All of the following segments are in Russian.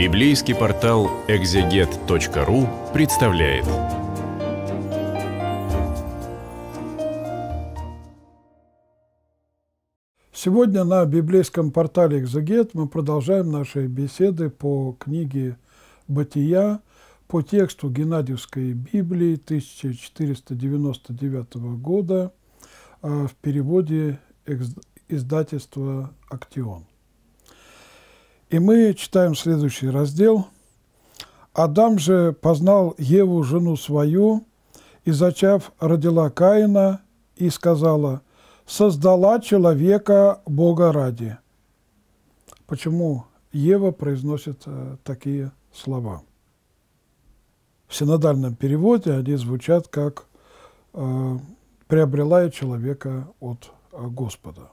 Библейский портал экзегет.ру представляет. Сегодня на библейском портале «Экзегет» мы продолжаем наши беседы по книге «Бытия», по тексту Геннадьевской Библии 1499 года а, в переводе издательства «Актион». И мы читаем следующий раздел. «Адам же познал Еву, жену свою, и, зачав, родила Каина, и сказала, создала человека Бога ради». Почему Ева произносит э, такие слова? В синодальном переводе они звучат как э, «приобрела я человека от э, Господа».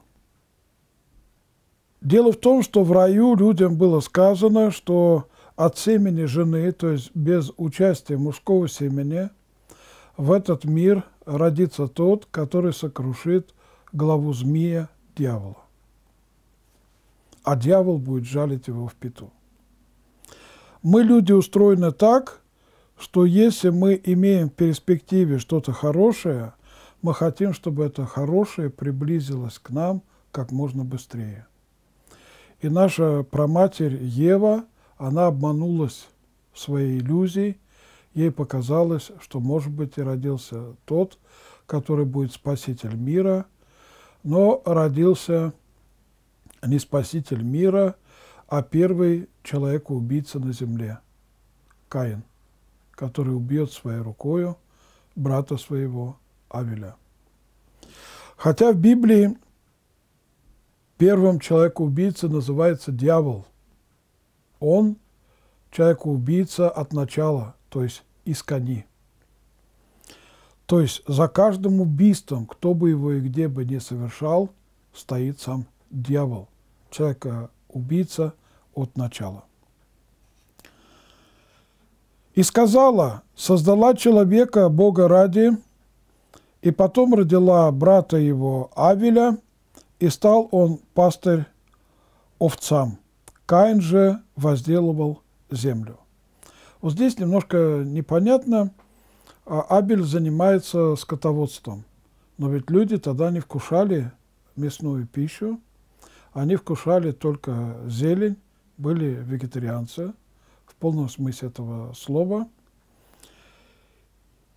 Дело в том, что в раю людям было сказано, что от семени жены, то есть без участия мужского семени, в этот мир родится тот, который сокрушит главу змея дьявола. А дьявол будет жалить его в пету. Мы, люди, устроены так, что если мы имеем в перспективе что-то хорошее, мы хотим, чтобы это хорошее приблизилось к нам как можно быстрее. И наша праматерь Ева, она обманулась в своей иллюзией, ей показалось, что, может быть, и родился тот, который будет спаситель мира, но родился не спаситель мира, а первый человек-убийца на земле, Каин, который убьет своей рукою брата своего Авеля. Хотя в Библии Первым человек-убийца называется дьявол. Он человек-убийца от начала, то есть из кони. То есть за каждым убийством, кто бы его и где бы не совершал, стоит сам дьявол. Человека-убийца от начала. И сказала, создала человека Бога ради, и потом родила брата его Авеля – и стал он пастырь овцам. Каин же возделывал землю. Вот здесь немножко непонятно. А Абель занимается скотоводством. Но ведь люди тогда не вкушали мясную пищу. Они вкушали только зелень, были вегетарианцы в полном смысле этого слова –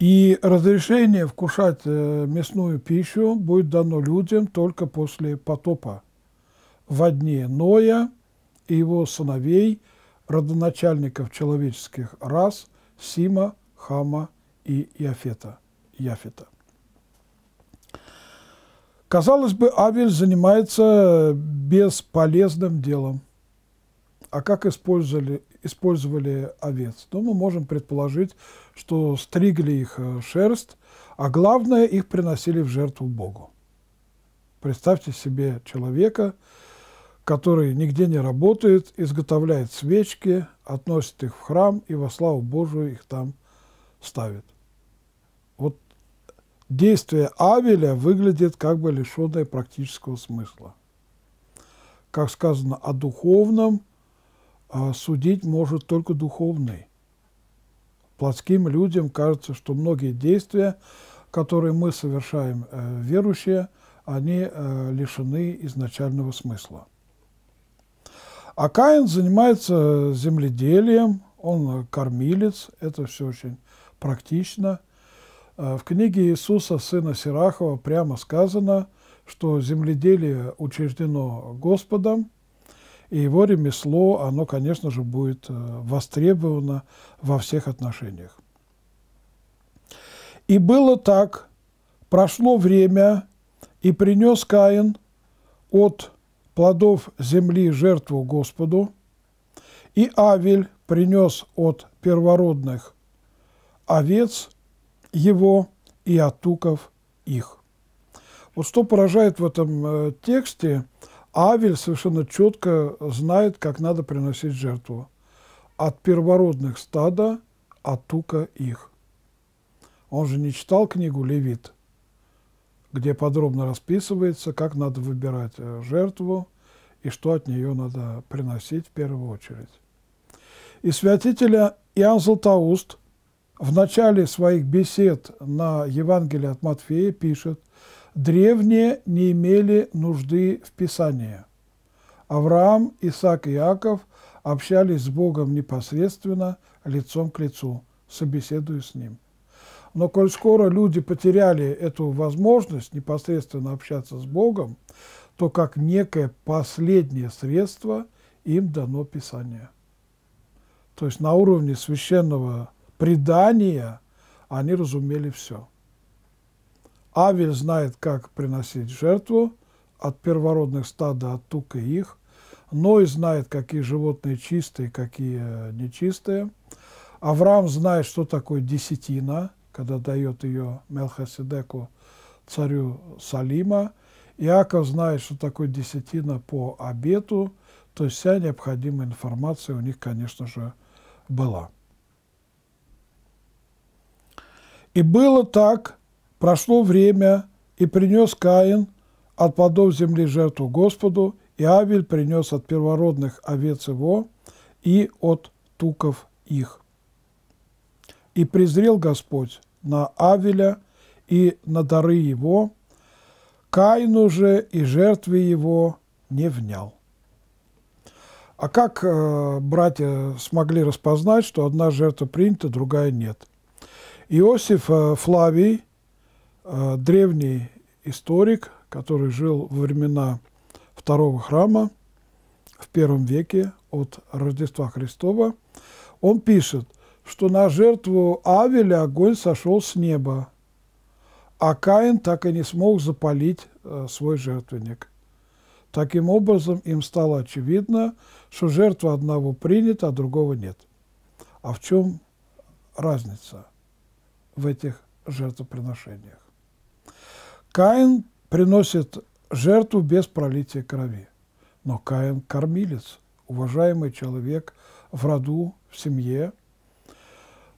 и разрешение вкушать э, мясную пищу будет дано людям только после потопа. Во дне Ноя и его сыновей, родоначальников человеческих рас Сима, Хама и Яфета. Яфета. Казалось бы, Авель занимается бесполезным делом. А как использовали, использовали овец? Ну, мы можем предположить, что стригли их э, шерсть, а главное, их приносили в жертву Богу. Представьте себе человека, который нигде не работает, изготовляет свечки, относит их в храм и во славу Божию их там ставит. Вот действие Авеля выглядит как бы лишенное практического смысла. Как сказано о духовном, а судить может только духовный плотским людям кажется, что многие действия, которые мы совершаем э, верующие, они э, лишены изначального смысла. А Каин занимается земледелием, он кормилец, это все очень практично. Э, в книге Иисуса, сына Сирахова, прямо сказано, что земледелие учреждено Господом, и его ремесло, оно, конечно же, будет э, востребовано во всех отношениях. И было так. Прошло время, и принес Каин от плодов земли жертву Господу, и Авель принес от первородных овец его и отуков их. Вот что поражает в этом э, тексте, Авель совершенно четко знает, как надо приносить жертву. От первородных стада отука их. Он же не читал книгу «Левит», где подробно расписывается, как надо выбирать э, жертву и что от нее надо приносить в первую очередь. И святителя Иоанн Златоуст в начале своих бесед на Евангелие от Матфея пишет – Древние не имели нужды в Писании. Авраам, Исаак и Иаков общались с Богом непосредственно, лицом к лицу, собеседуя с Ним. Но коль скоро люди потеряли эту возможность непосредственно общаться с Богом, то как некое последнее средство им дано Писание. То есть на уровне священного предания они разумели все. Авель знает, как приносить жертву от первородных стада, от тука их. Ной знает, какие животные чистые, какие нечистые. Авраам знает, что такое десятина, когда дает ее Мелхиседеку, царю Салима. Иаков знает, что такое десятина по обету. То есть вся необходимая информация у них, конечно же, была. И было так, Прошло время, и принес Каин от плодов земли жертву Господу, и Авель принес от первородных овец его и от туков их. И презрел Господь на Авеля и на дары его, Каину же и жертве его не внял. А как э, братья смогли распознать, что одна жертва принята, другая нет? Иосиф э, Флавий – Э, древний историк, который жил во времена второго храма в первом веке от Рождества Христова, он пишет, что на жертву Авеля огонь сошел с неба, а Каин так и не смог запалить э, свой жертвенник. Таким образом, им стало очевидно, что жертва одного принята, а другого нет. А в чем разница в этих жертвоприношениях? Каин приносит жертву без пролития крови. Но Каин – кормилец, уважаемый человек в роду, в семье.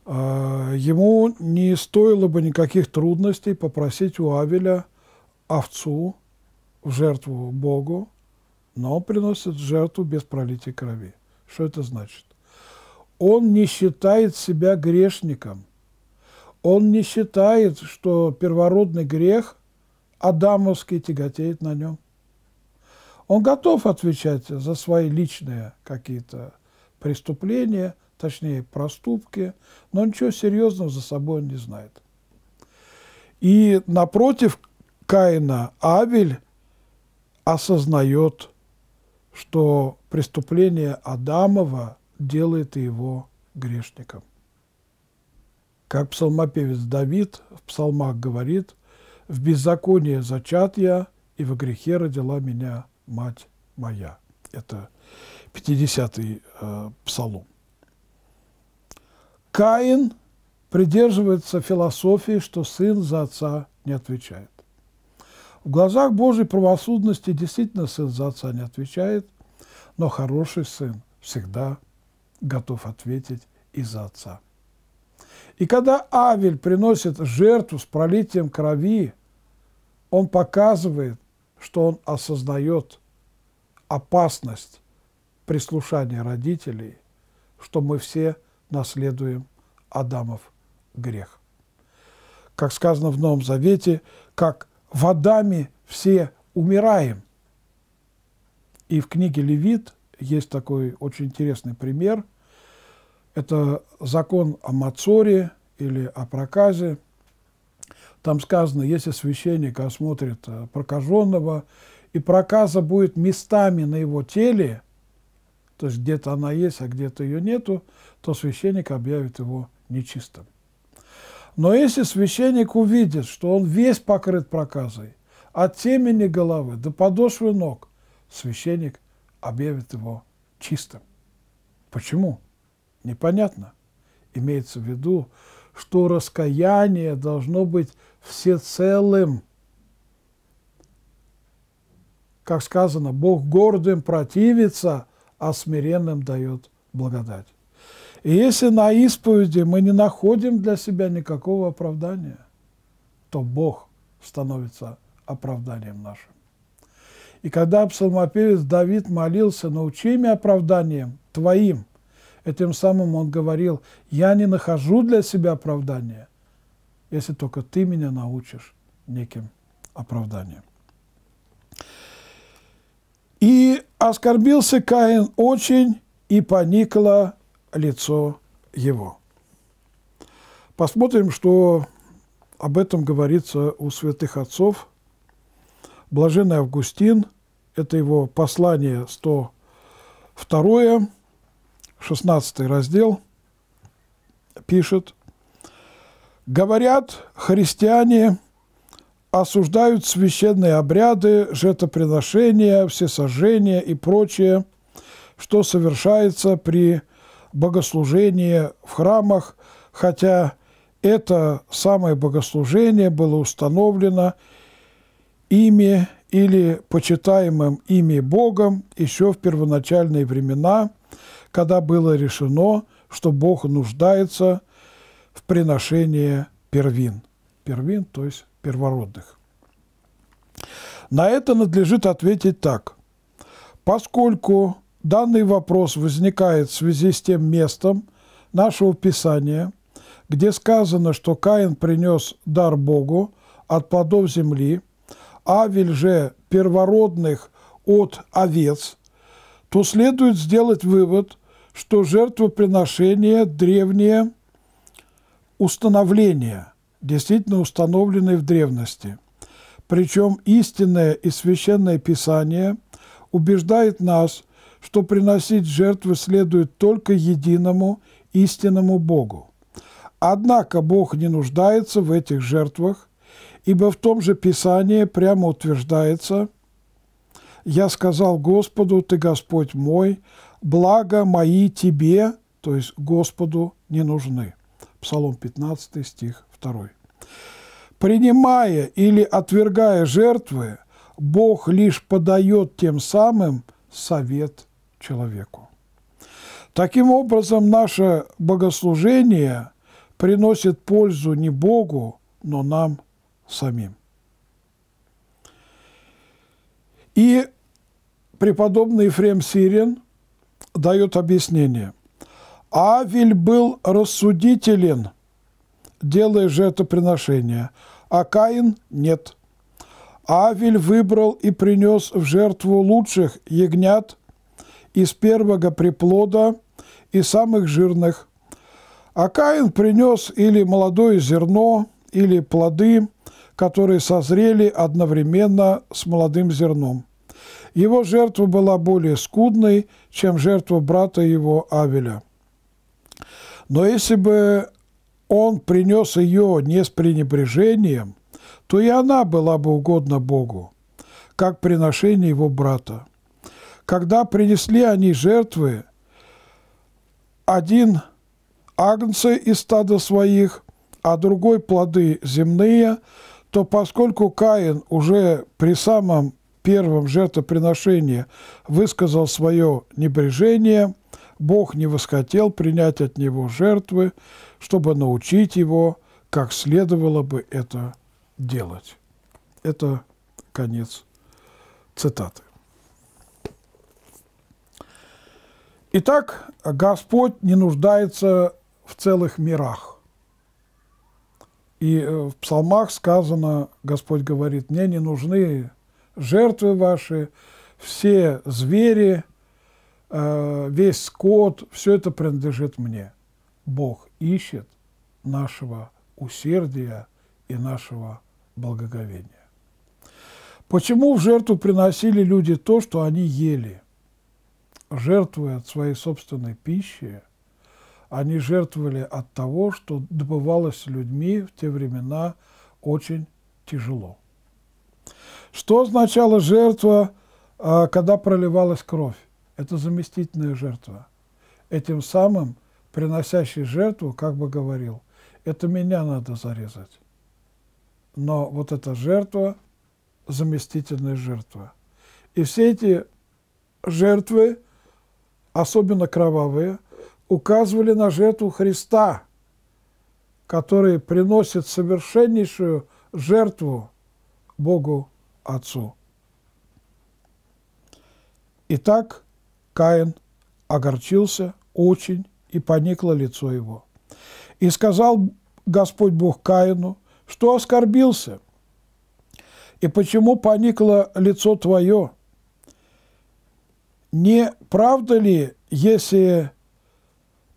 А, ему не стоило бы никаких трудностей попросить у Авеля овцу в жертву Богу, но он приносит жертву без пролития крови. Что это значит? Он не считает себя грешником. Он не считает, что первородный грех – адамовский тяготеет на нем. Он готов отвечать за свои личные какие-то преступления, точнее проступки, но ничего серьезного за собой он не знает. И напротив Каина Авель осознает, что преступление Адамова делает его грешником. Как псалмопевец Давид в псалмах говорит – в беззаконии зачат я, и во грехе родила меня мать моя». Это 50-й э, псалом. Каин придерживается философии, что сын за отца не отвечает. В глазах Божьей правосудности действительно сын за отца не отвечает, но хороший сын всегда готов ответить и за отца. И когда Авель приносит жертву с пролитием крови, он показывает, что он осознает опасность прислушания родителей, что мы все наследуем Адамов грех. Как сказано в Новом Завете, как в Адаме все умираем. И в книге Левит есть такой очень интересный пример. Это закон о Мацоре или о проказе – там сказано, если священник осмотрит э, прокаженного, и проказа будет местами на его теле, то есть где-то она есть, а где-то ее нету, то священник объявит его нечистым. Но если священник увидит, что он весь покрыт проказой, от темени головы до подошвы ног, священник объявит его чистым. Почему? Непонятно. Имеется в виду, что раскаяние должно быть всецелым. Как сказано, Бог гордым противится, а смиренным дает благодать. И если на исповеди мы не находим для себя никакого оправдания, то Бог становится оправданием нашим. И когда псалмопевец Давид молился, научи меня оправданием твоим, и тем самым он говорил, я не нахожу для себя оправдания, если только ты меня научишь неким оправданием. И оскорбился Каин очень, и поникло лицо его. Посмотрим, что об этом говорится у святых отцов. Блаженный Августин, это его послание 102, 16 раздел, пишет – Говорят, христиане осуждают священные обряды, жертвоприношения, всесожжения и прочее, что совершается при богослужении в храмах, хотя это самое богослужение было установлено ими или почитаемым ими Богом еще в первоначальные времена, когда было решено, что Бог нуждается в в приношение первин. Первин, то есть первородных. На это надлежит ответить так. Поскольку данный вопрос возникает в связи с тем местом нашего Писания, где сказано, что Каин принес дар Богу от плодов земли, Авель же первородных от овец, то следует сделать вывод, что жертвоприношение древнее – установления, действительно установленные в древности. Причем истинное и священное Писание убеждает нас, что приносить жертвы следует только единому истинному Богу. Однако Бог не нуждается в этих жертвах, ибо в том же Писании прямо утверждается «Я сказал Господу, Ты Господь мой, благо мои Тебе, то есть Господу, не нужны». Псалом 15, стих 2. Принимая или отвергая жертвы, Бог лишь подает тем самым совет человеку. Таким образом, наше богослужение приносит пользу не Богу, но нам самим. И преподобный Ефрем Сирин дает объяснение – Авель был рассудителен, делая жертвоприношение, а Каин – нет. Авель выбрал и принес в жертву лучших ягнят из первого приплода и самых жирных. А Каин принес или молодое зерно, или плоды, которые созрели одновременно с молодым зерном. Его жертва была более скудной, чем жертва брата его Авеля. Но если бы он принес ее не с пренебрежением, то и она была бы угодна Богу, как приношение его брата. Когда принесли они жертвы, один агнцы из стада своих, а другой плоды земные, то поскольку Каин уже при самом первом жертвоприношении высказал свое небрежение – Бог не восхотел принять от него жертвы, чтобы научить его, как следовало бы это делать. Это конец цитаты. Итак, Господь не нуждается в целых мирах. И э, в псалмах сказано, Господь говорит, мне не нужны жертвы ваши, все звери, Э, весь скот, все это принадлежит мне. Бог ищет нашего усердия и нашего благоговения. Почему в жертву приносили люди то, что они ели? Жертвуя от своей собственной пищи, они жертвовали от того, что добывалось людьми в те времена очень тяжело. Что означала жертва, э, когда проливалась кровь? – это заместительная жертва. Этим самым приносящий жертву, как бы говорил, это меня надо зарезать. Но вот эта жертва – заместительная жертва. И все эти жертвы, особенно кровавые, указывали на жертву Христа, который приносит совершеннейшую жертву Богу Отцу. Итак, Каин огорчился очень, и поникло лицо его. И сказал Господь Бог Каину, что оскорбился, и почему поникло лицо твое? Не правда ли, если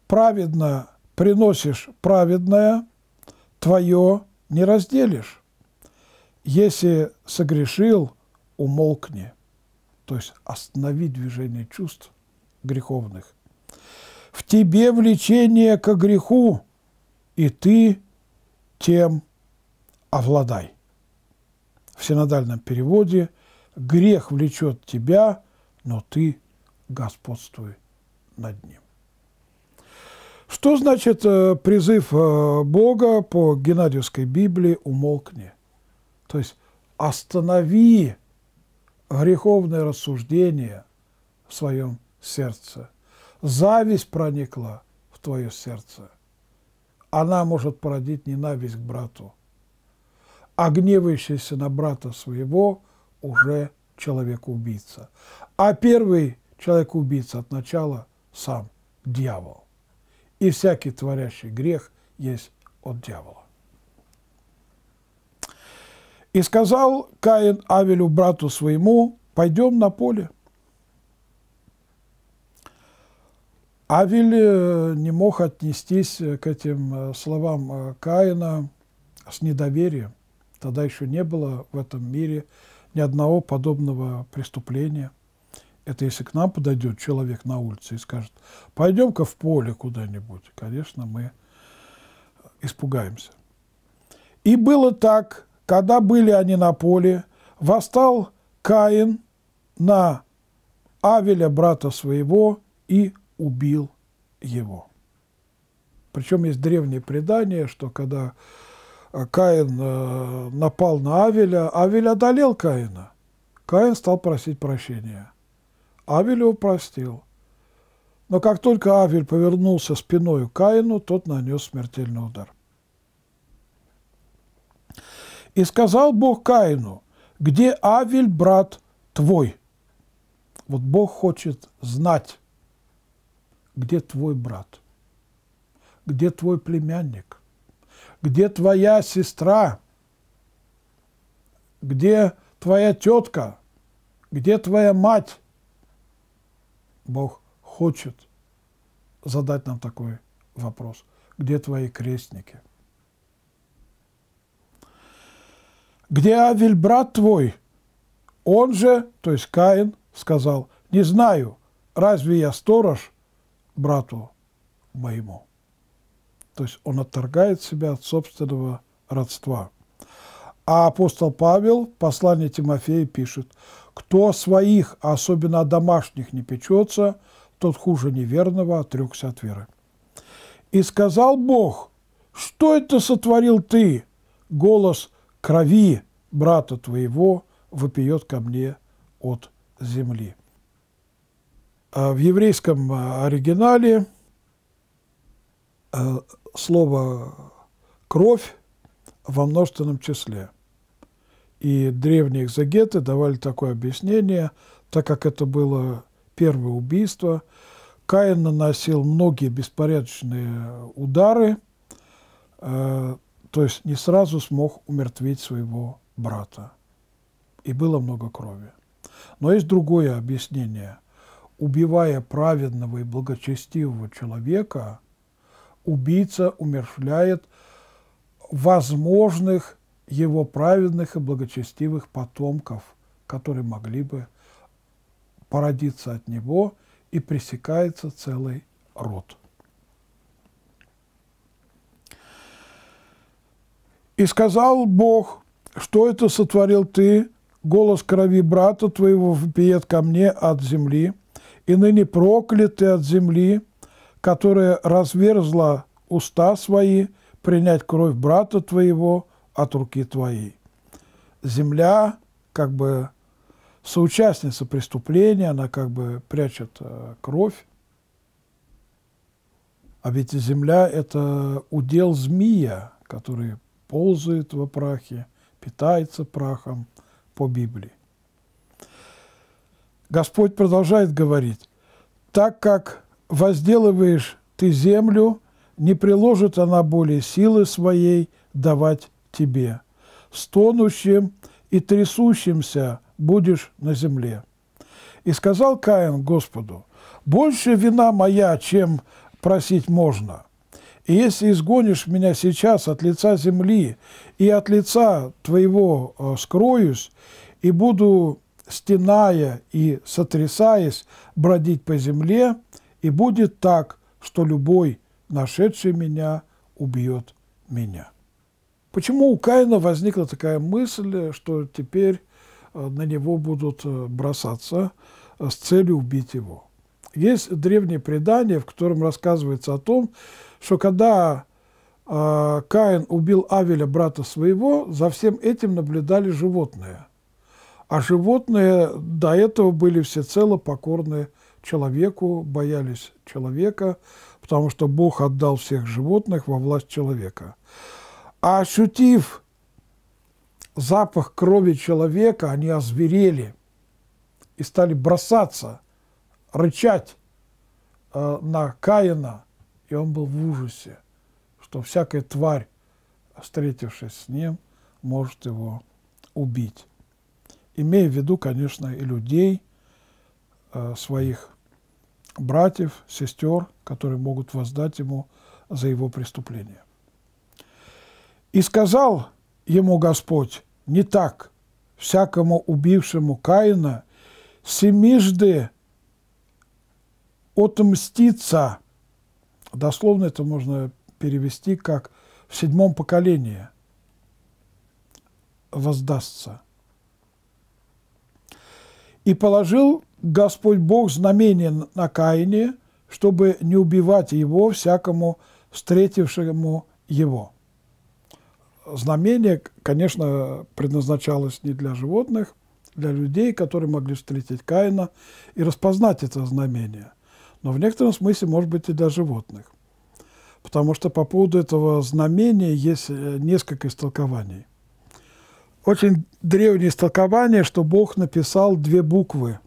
праведно приносишь праведное, твое не разделишь? Если согрешил, умолкни то есть остановить движение чувств греховных. В тебе влечение к греху, и ты тем овладай. В синодальном переводе «грех влечет тебя, но ты господствуй над ним». Что значит э, призыв э, Бога по Геннадьевской Библии «умолкни»? То есть останови греховное рассуждение в своем сердце. Зависть проникла в твое сердце. Она может породить ненависть к брату. А гневающийся на брата своего уже человек-убийца. А первый человек-убийца от начала сам дьявол. И всякий творящий грех есть от дьявола. И сказал Каин Авелю, брату своему, пойдем на поле. Авель э, не мог отнестись э, к этим э, словам Каина с недоверием. Тогда еще не было в этом мире ни одного подобного преступления. Это если к нам подойдет человек на улице и скажет, пойдем-ка в поле куда-нибудь, конечно, мы испугаемся. И было так, когда были они на поле, восстал Каин на Авеля, брата своего, и убил его. Причем есть древнее предание, что когда э, Каин э, напал на Авеля, Авель одолел Каина. Каин стал просить прощения. Авель его простил. Но как только Авель повернулся спиной к Каину, тот нанес смертельный удар. И сказал Бог Каину, где Авель, брат твой? Вот Бог хочет знать, где твой брат, где твой племянник, где твоя сестра, где твоя тетка, где твоя мать. Бог хочет задать нам такой вопрос. Где твои крестники? где Авель, брат твой? Он же, то есть Каин, сказал, не знаю, разве я сторож брату моему? То есть он отторгает себя от собственного родства. А апостол Павел в послании Тимофея пишет, кто своих, а особенно домашних, не печется, тот хуже неверного отрекся от веры. И сказал Бог, что это сотворил ты? Голос крови брата твоего вопиет ко мне от земли». А в еврейском а, оригинале а, слово «кровь» во множественном числе. И древние экзагеты давали такое объяснение, так как это было первое убийство. Каин наносил многие беспорядочные удары, то есть не сразу смог умертвить своего брата. И было много крови. Но есть другое объяснение. Убивая праведного и благочестивого человека, убийца умерщвляет возможных его праведных и благочестивых потомков, которые могли бы породиться от него, и пресекается целый род. «И сказал Бог, что это сотворил ты, голос крови брата твоего вопиет ко мне от земли, и ныне проклят ты от земли, которая разверзла уста свои, принять кровь брата твоего от руки твоей». Земля как бы соучастница преступления, она как бы прячет э, кровь. А ведь земля – это удел змея, который ползает во прахе, питается прахом по Библии. Господь продолжает говорить, так как возделываешь ты землю, не приложит она более силы своей давать тебе. Стонущим и трясущимся будешь на земле. И сказал Каин Господу, больше вина моя, чем просить можно. И если изгонишь меня сейчас от лица земли, и от лица твоего э, скроюсь, и буду, стеная и сотрясаясь, бродить по земле, и будет так, что любой, нашедший меня, убьет меня. Почему у Каина возникла такая мысль, что теперь э, на него будут э, бросаться с целью убить его? Есть древнее предание, в котором рассказывается о том, что когда э, Каин убил Авеля, брата своего, за всем этим наблюдали животные. А животные до этого были всецело покорны человеку, боялись человека, потому что Бог отдал всех животных во власть человека. А ощутив запах крови человека, они озверели и стали бросаться, рычать э, на Каина – и он был в ужасе, что всякая тварь, встретившись с ним, может его убить. Имея в виду, конечно, и людей, э, своих братьев, сестер, которые могут воздать ему за его преступление. «И сказал ему Господь, не так, всякому убившему Каина семижды отмстится». Дословно это можно перевести как «в седьмом поколении воздастся». «И положил Господь Бог знамение на Каине, чтобы не убивать его всякому встретившему его». Знамение, конечно, предназначалось не для животных, для людей, которые могли встретить Каина и распознать это знамение но в некотором смысле, может быть, и для животных. Потому что по поводу этого знамения есть э, несколько истолкований. Очень древнее истолкование, что Бог написал две буквы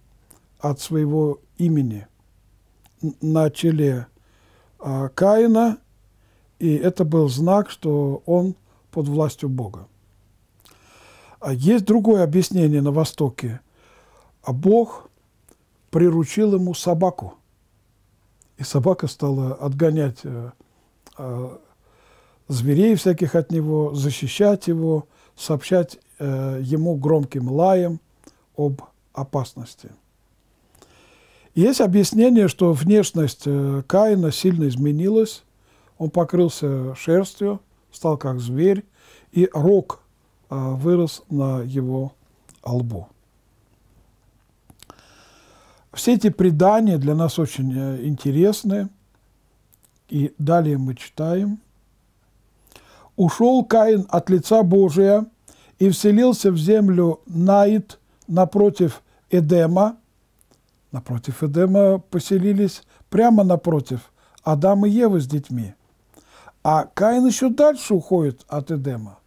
от своего имени на челе а, Каина, и это был знак, что он под властью Бога. А есть другое объяснение на Востоке. А Бог приручил ему собаку. И собака стала отгонять э, а, зверей всяких от него, защищать его, сообщать э, ему громким лаем об опасности. Есть объяснение, что внешность э, Каина сильно изменилась. Он покрылся шерстью, стал как зверь, и рог а, вырос на его лбу. Все эти предания для нас очень э, интересны. И далее мы читаем. «Ушел Каин от лица Божия и вселился в землю Наид напротив Эдема». Напротив Эдема поселились прямо напротив Адам и Ева с детьми. А Каин еще дальше уходит от Эдема.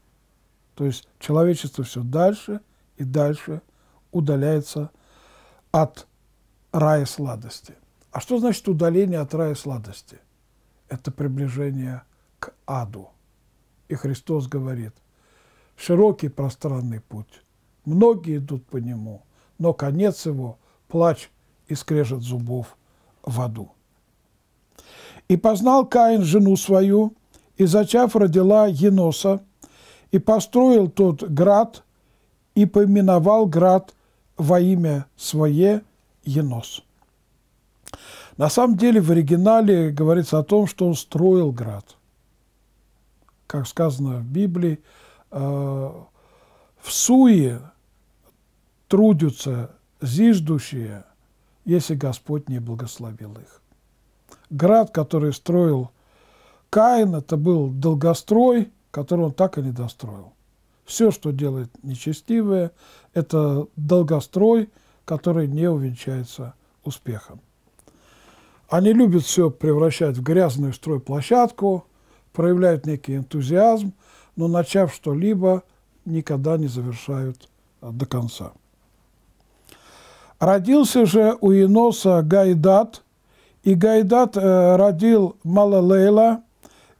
То есть человечество все дальше и дальше удаляется от Эдема рая сладости. А что значит удаление от рая сладости? Это приближение к аду. И Христос говорит, широкий пространный путь, многие идут по нему, но конец его – плач и скрежет зубов в аду. И познал Каин жену свою, и, зачав, родила Еноса, и построил тот град, и поименовал град во имя свое – Енос. На самом деле в оригинале говорится о том, что он строил град. Как сказано в Библии, э, в Суе трудятся зиждущие, если Господь не благословил их. Град, который строил Каин, это был долгострой, который он так и не достроил. Все, что делает нечестивое, это долгострой – который не увенчается успехом. Они любят все превращать в грязную стройплощадку, проявляют некий энтузиазм, но начав что-либо, никогда не завершают э, до конца. Родился же у Иноса Гайдат, и Гайдат э, родил Малелейла,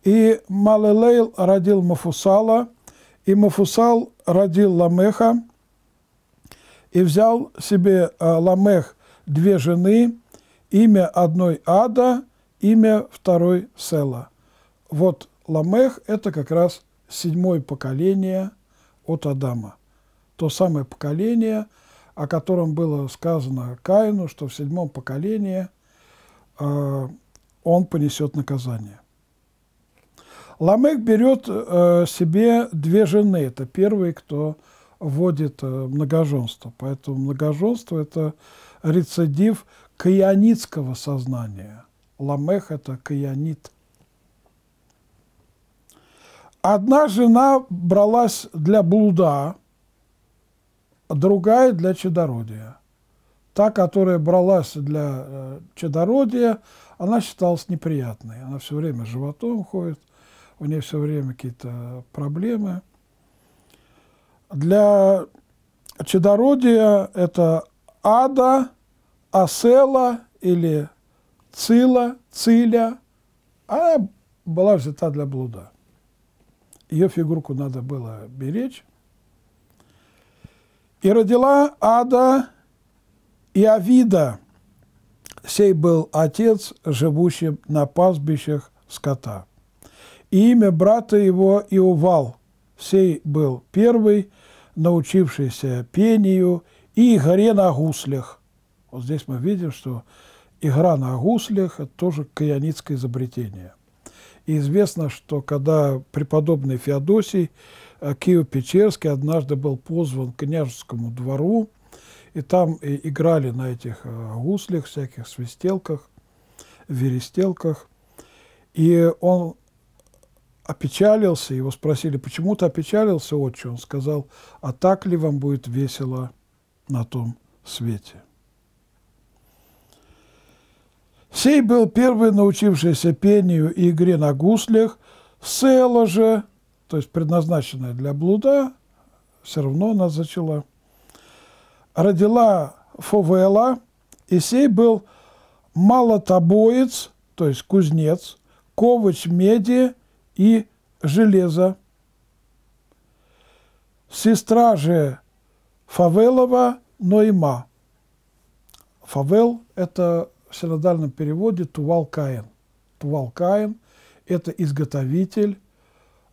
и Малелейл родил Мафусала, и Мафусал родил Ламеха, и взял себе э, Ламех две жены, имя одной Ада, имя второй Села. Вот Ламех – это как раз седьмое поколение от Адама. То самое поколение, о котором было сказано Каину, что в седьмом поколении э, он понесет наказание. Ламех берет э, себе две жены. Это первые, кто вводит э, многоженство. Поэтому многоженство – это рецидив каянитского сознания. Ламех – это каянит. Одна жена бралась для блуда, другая – для чадородия. Та, которая бралась для э, чадородия, она считалась неприятной. Она все время животом ходит, у нее все время какие-то проблемы – для чадородия это ада, асела или цила, циля. Она была взята для блуда. Ее фигурку надо было беречь. И родила ада и Авида. Сей был отец, живущий на пастбищах скота. И имя брата его Иувал. Сей был первый – научившийся пению, и игре на гуслях. Вот здесь мы видим, что игра на гуслях – это тоже каяницкое изобретение. И известно, что когда преподобный Феодосий э, киево печерский однажды был позван к княжескому двору, и там э, играли на этих э, гуслях, всяких свистелках, верестелках. И он опечалился, его спросили, почему ты опечалился, отче? Он сказал, а так ли вам будет весело на том свете? Сей был первый научившийся пению и игре на гуслях, села же, то есть предназначенная для блуда, все равно она зачала. Родила Фовела, и сей был малотобоец, то есть кузнец, ковач меди, и железа. Сестра же Фавелова Ноима. Фавел – это в синодальном переводе Тувалкаин. Тувалкаин это изготовитель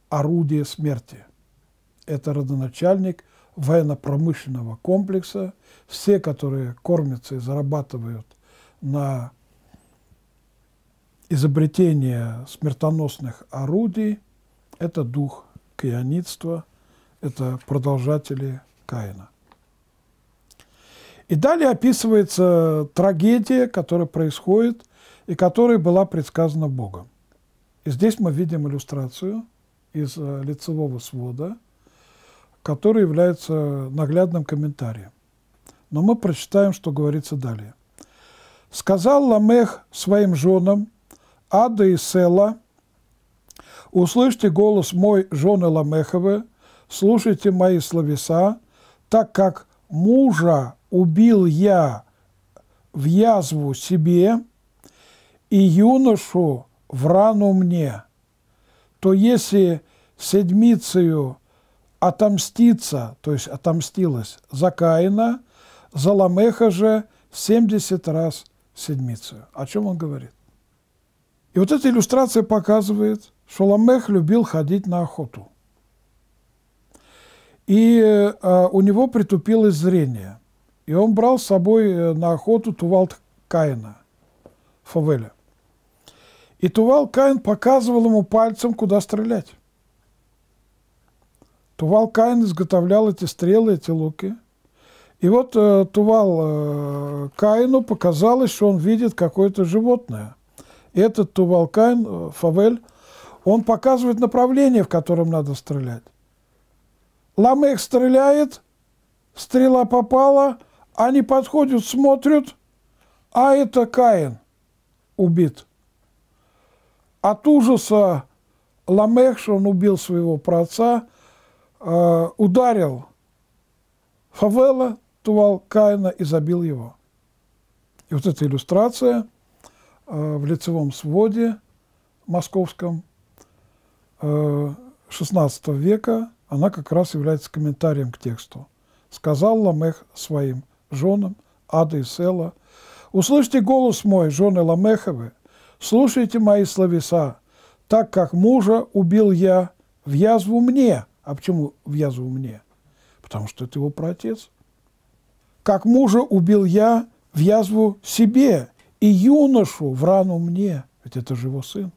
орудия смерти. Это родоначальник военно-промышленного комплекса. Все, которые кормятся и зарабатывают на изобретение смертоносных орудий – это дух каянитства, это продолжатели Каина. И далее описывается трагедия, которая происходит и которая была предсказана Богом. И здесь мы видим иллюстрацию из э, лицевого свода, которая является наглядным комментарием. Но мы прочитаем, что говорится далее. «Сказал Ламех своим женам Ада и Села, услышьте голос мой, жены Ламеховы, слушайте мои словеса, так как мужа убил я в язву себе и юношу в рану мне, то если седмицею отомстится, то есть отомстилась за Каина, за Ламеха же 70 раз седмицею. О чем он говорит? И вот эта иллюстрация показывает, что Ламех любил ходить на охоту. И э, у него притупилось зрение. И он брал с собой э, на охоту Тувалт Каина, Фавеля. И Тувал Каин показывал ему пальцем, куда стрелять. Тувал Каин изготовлял эти стрелы, эти луки. И вот э, Тувал э, Каину показалось, что он видит какое-то животное – этот Тувалкайн, э, Фавель, он показывает направление, в котором надо стрелять. Ламех стреляет, стрела попала, они подходят, смотрят, а это Каин убит. От ужаса Ламех, что он убил своего праотца, э, ударил Фавела, Тувал Каина и забил его. И вот эта иллюстрация – Э, в лицевом своде московском 16 э, века, она как раз является комментарием к тексту. «Сказал Ламех своим женам, Ады и Села, «Услышьте голос мой, жены Ламеховы, слушайте мои словеса, так как мужа убил я в язву мне». А почему в язву мне? Потому что это его протец. «Как мужа убил я в язву себе, и юношу в рану мне, ведь это же его сын,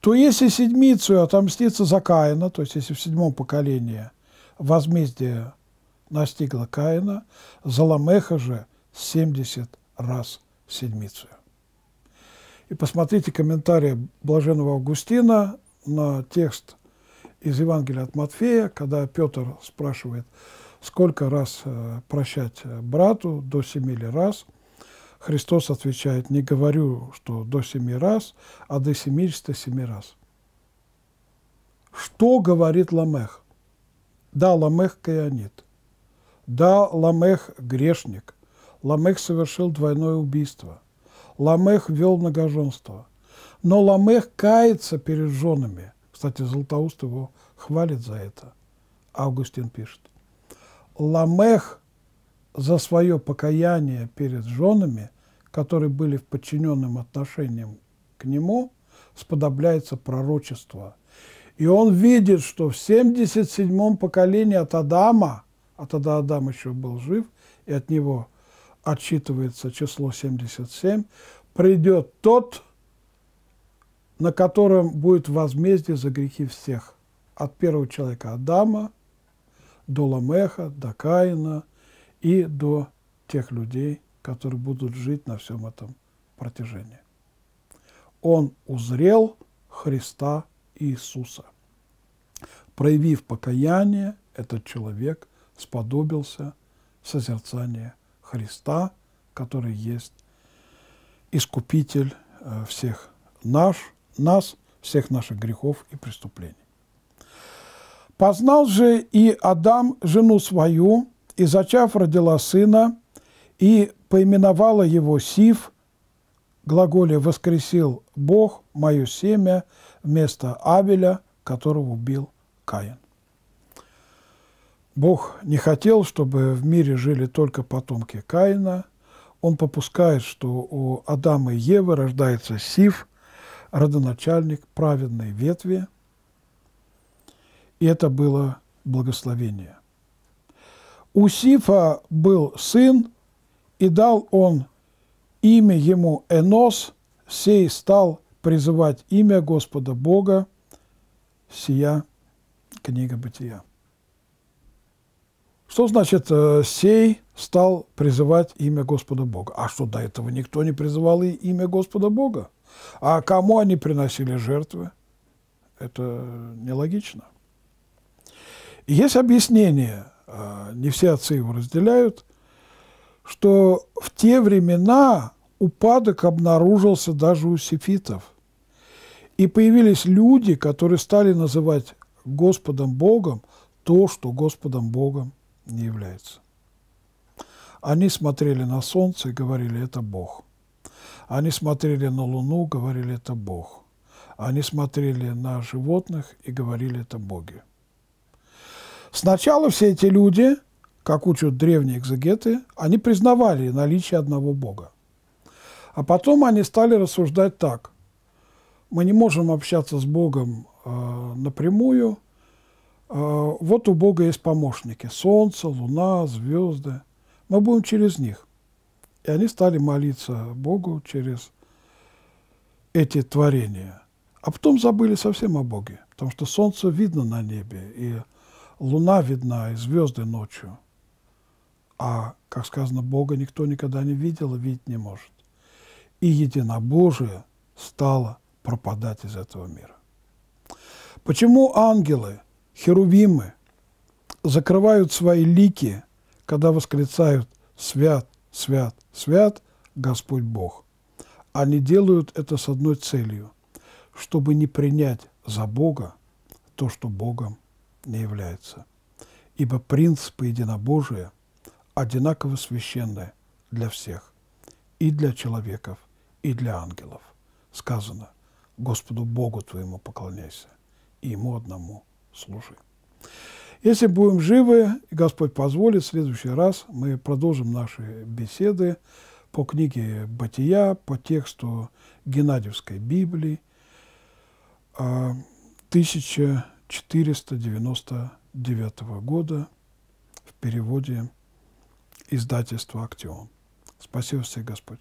то если седмицу отомстится за Каина, то есть если в седьмом поколении возмездие настигло Каина, за Ламеха же 70 раз седьмицу. И посмотрите комментарии Блаженного Августина на текст из Евангелия от Матфея, когда Петр спрашивает, сколько раз э, прощать э, брату, до семи ли раз – Христос отвечает, не говорю, что до семи раз, а до семидесяти семи раз. Что говорит Ламех? Да, Ламех каянит. Да, Ламех грешник. Ламех совершил двойное убийство. Ламех вел многоженство. Но Ламех кается перед женами. Кстати, Златоуст его хвалит за это. Августин пишет. Ламех за свое покаяние перед женами, которые были в подчиненном отношении к нему, сподобляется пророчество. И он видит, что в 77-м поколении от Адама, а тогда Адам еще был жив, и от него отчитывается число 77, придет тот, на котором будет возмездие за грехи всех. От первого человека Адама до Ламеха, до Каина – и до тех людей, которые будут жить на всем этом протяжении. Он узрел Христа Иисуса. Проявив покаяние, этот человек сподобился созерцания Христа, который есть искупитель э, всех наш, нас, всех наших грехов и преступлений. Познал же и Адам жену свою, и, зачав, родила сына, и поименовала его Сив, глаголе «воскресил Бог мое семя» вместо Абеля, которого убил Каин. Бог не хотел, чтобы в мире жили только потомки Каина. Он попускает, что у Адама и Евы рождается Сив, родоначальник праведной ветви. И это было благословение. У Сифа был сын, и дал он имя ему Энос, сей стал призывать имя Господа Бога, сия книга бытия. Что значит э, «сей стал призывать имя Господа Бога»? А что, до этого никто не призывал и имя Господа Бога? А кому они приносили жертвы? Это нелогично. Есть объяснение – Э, не все отцы его разделяют, что в те времена упадок обнаружился даже у сефитов. И появились люди, которые стали называть Господом Богом то, что Господом Богом не является. Они смотрели на солнце и говорили, это Бог. Они смотрели на луну, говорили, это Бог. Они смотрели на животных и говорили, это боги. Сначала все эти люди, как учат древние экзегеты, они признавали наличие одного Бога. А потом они стали рассуждать так. Мы не можем общаться с Богом э, напрямую. Э, вот у Бога есть помощники. Солнце, луна, звезды. Мы будем через них. И они стали молиться Богу через эти творения. А потом забыли совсем о Боге, потому что солнце видно на небе, и луна видна и звезды ночью. А, как сказано, Бога никто никогда не видел и видеть не может. И единобожие стало пропадать из этого мира. Почему ангелы, херувимы закрывают свои лики, когда восклицают «Свят, свят, свят Господь Бог»? Они делают это с одной целью – чтобы не принять за Бога то, что Богом не является, ибо принципы единобожия одинаково священны для всех, и для человеков, и для ангелов. Сказано, Господу Богу твоему поклоняйся, и Ему одному служи. Если будем живы, и Господь позволит, в следующий раз мы продолжим наши беседы по книге «Бытия», по тексту Геннадьевской Библии, 1000 а, 499 года в переводе издательства «Актион». Спасибо всем, Господь.